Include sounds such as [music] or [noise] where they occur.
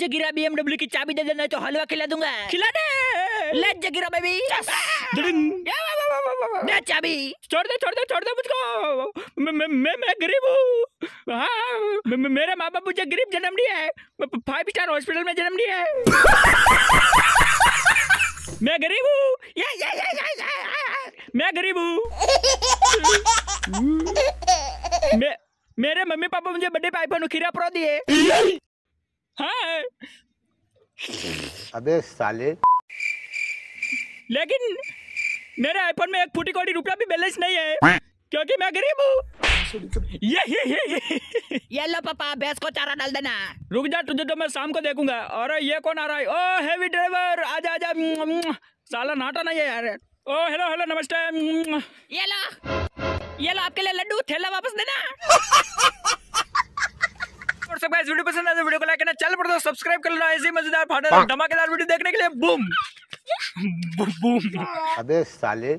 जगीरा B MW की चाबी दे देना तो हलवा खिला दूंगा खिला दे ले जगीरा बेबी दे चाबी छोड़ दे छोड़ दे छोड़ दे मुझको मैं मैं गरीब हूँ हाँ मेरे माँ बाप मुझे गरीब जन्म दिया है फाइव स्टार हॉस्पिटल में जन्म दिया है मैं गरीब हूँ मैं गरीब हूँ मेरे मम्मी पापा मुझे बड़े पे आईफोन खीरा प्रो दिए अबे साले लेकिन मेरे आईफोन में एक फूटी कोटी रुपया भी बैलेंस नहीं है क्योंकि मैं गरीब हूँ ये ये ये ये लो पापा भैंस को चारा डाल देना रुक जा तुझे तो मैं शाम को देखूंगा और ये कौन आ रहा है ओ हेवी ड्राइवर आजा आजा साला नाटा नहीं है यार ओ हेलो हेलो नमस्ते ये लो ये लो आपके लिए लड्डू थैला वापस देना [laughs] होप सबका इस वीडियो पसंद आए तो वीडियो को लाइक करना चैनल पर दोस्तों सब्सक्राइब कर लो ऐसी मजेदार धमाकेदार वीडियो देखने के लिए बूम [laughs] बूम अबे साले